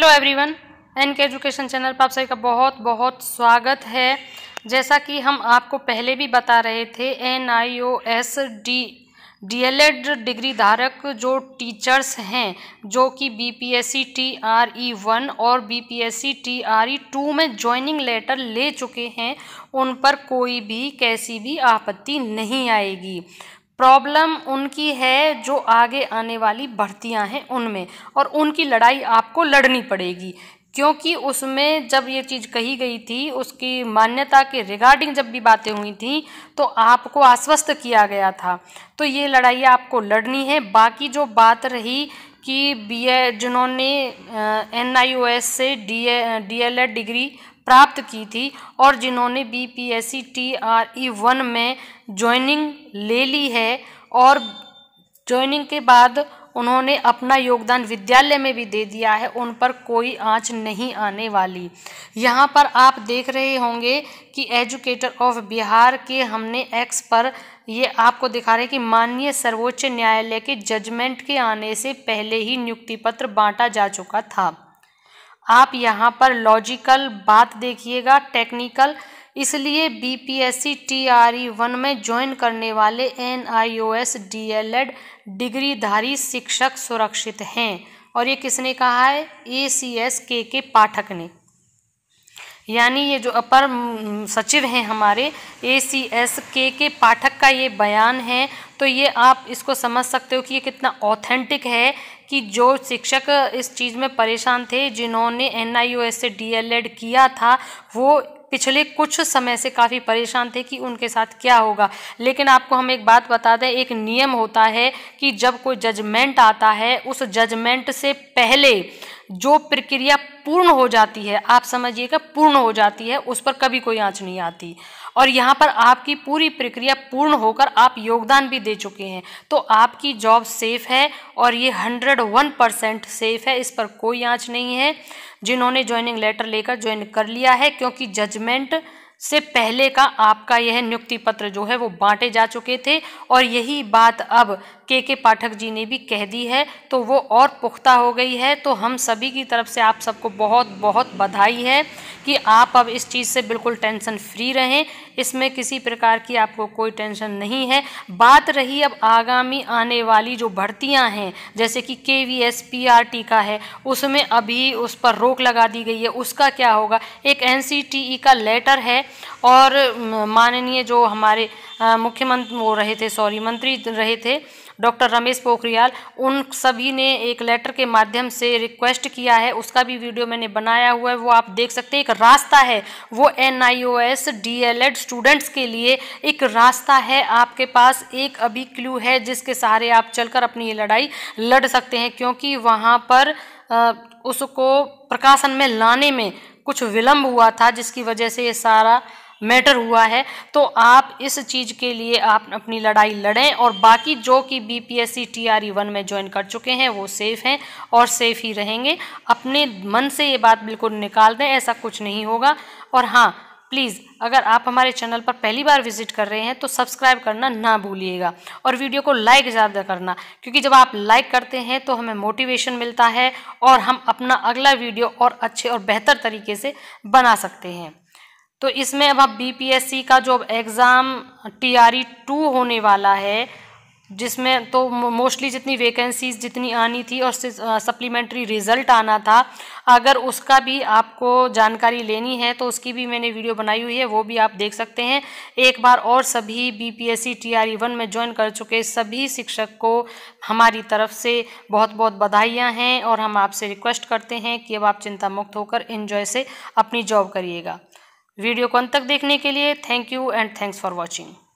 hello everyone N K education channel पर आप सभी का बहुत बहुत स्वागत है जैसा कि हम आपको पहले भी बता रहे थे N I O S D DElEd degree धारक जो टीचर्स हैं जो कि B P S C T R E one और B P S C T R E two में ज्वाइनिंग लेटर ले चुके हैं उन पर कोई भी कैसी भी आपत्ति नहीं आएगी प्रॉब्लम उनकी है जो आगे आने वाली भर्तियाँ हैं उनमें और उनकी लड़ाई आपको लड़नी पड़ेगी क्योंकि उसमें जब ये चीज़ कही गई थी उसकी मान्यता के रिगार्डिंग जब भी बातें हुई थी तो आपको आश्वस्त किया गया था तो ये लड़ाई आपको लड़नी है बाकी जो बात रही कि बी जिन्होंने एन आई एस से D D L Ed degree प्राप्त की थी और जिन्होंने B P S C T R E one में ज्वाइनिंग ले ली है और ज्वाइनिंग के बाद उन्होंने अपना योगदान विद्यालय में भी दे दिया है उन पर कोई आंच नहीं आने वाली यहाँ पर आप देख रहे होंगे कि एजुकेटर ऑफ बिहार के हमने एक्स पर ये आपको दिखा रहे हैं कि माननीय सर्वोच्च न्यायालय के जजमेंट के आने से पहले ही नियुक्ति पत्र बांटा जा चुका था आप यहाँ पर लॉजिकल बात देखिएगा टेक्निकल इसलिए B P S C T R E one में ज्वाइन करने वाले N I O S D L Ed डिग्रीधारी शिक्षक सुरक्षित हैं और ये किसने कहा है ए सी एस के के पाठक ने यानी ये जो अपर सचिव हैं हमारे ए सी एस के के पाठक का ये बयान है तो ये आप इसको समझ सकते हो कि ये कितना ऑथेंटिक है कि जो शिक्षक इस चीज़ में परेशान थे जिन्होंने एन आई यू एस से डी एल एड किया था वो पिछले कुछ समय से काफ़ी परेशान थे कि उनके साथ क्या होगा लेकिन आपको हम एक बात बता दें एक नियम होता है कि जब कोई जजमेंट आता है उस जजमेंट से पहले जो प्रक्रिया पूर्ण हो जाती है आप समझिएगा पूर्ण हो जाती है उस पर कभी कोई आँच नहीं आती और यहाँ पर आपकी पूरी प्रक्रिया पूर्ण होकर आप योगदान भी दे चुके हैं तो आपकी जॉब सेफ है और ये हंड्रेड वन परसेंट सेफ है इस पर कोई आँच नहीं है जिन्होंने ज्वाइनिंग लेटर लेकर ज्वाइन कर लिया है क्योंकि जजमेंट से पहले का आपका यह नियुक्ति पत्र जो है वो बांटे जा चुके थे और यही बात अब के के पाठक जी ने भी कह दी है तो वो और पुख्ता हो गई है तो हम सभी की तरफ से आप सबको बहुत बहुत बधाई है कि आप अब इस चीज़ से बिल्कुल टेंशन फ्री रहें इसमें किसी प्रकार की आपको कोई टेंशन नहीं है बात रही अब आगामी आने वाली जो भर्तियां हैं जैसे कि K V S P R T का है उसमें अभी उस पर रोक लगा दी गई है उसका क्या होगा एक एन सी टी ई का लेटर है और माननीय जो हमारे मुख्यमंत्री वो रहे थे सॉरी मंत्री रहे थे डॉक्टर रमेश पोखरियाल उन सभी ने एक लेटर के माध्यम से रिक्वेस्ट किया है उसका भी वीडियो मैंने बनाया हुआ है वो आप देख सकते हैं एक रास्ता है वो N I O S D L Ed students के लिए एक रास्ता है आपके पास एक अभी क्लू है जिसके सहारे आप चलकर अपनी ये लड़ाई लड़ सकते हैं क्योंकि वहाँ पर उसको प्रकाशन में लाने में कुछ विलम्ब हुआ था जिसकी वजह से ये सारा मैटर हुआ है तो आप इस चीज़ के लिए आप अपनी लड़ाई लड़ें और बाकी जो कि B P S C T R E one में ज्वाइन कर चुके हैं वो सेफ़ हैं और सेफ़ ही रहेंगे अपने मन से ये बात बिल्कुल निकाल दें ऐसा कुछ नहीं होगा और हाँ प्लीज़ अगर आप हमारे चैनल पर पहली बार विजिट कर रहे हैं तो सब्सक्राइब करना ना भूलिएगा और वीडियो को लाइक ज़्यादा करना क्योंकि जब आप लाइक करते हैं तो हमें मोटिवेशन मिलता है और हम अपना अगला वीडियो और अच्छे और बेहतर तरीके से बना सकते हैं तो इसमें अब आप सी का जो एग्ज़ाम टी टीआरई टू होने वाला है जिसमें तो मोस्टली जितनी वैकेंसीज जितनी आनी थी और सप्लीमेंट्री रिज़ल्ट आना था अगर उसका भी आपको जानकारी लेनी है तो उसकी भी मैंने वीडियो बनाई हुई है वो भी आप देख सकते हैं एक बार और सभी B P S C T R E one में ज्वाइन कर चुके सभी शिक्षक को हमारी तरफ से बहुत बहुत बधाइयाँ हैं और हम आपसे रिक्वेस्ट करते हैं कि अब आप चिंता मुक्त होकर इन्जॉय से अपनी जॉब करिएगा वीडियो को अंत तक देखने के लिए thank you and thanks for watching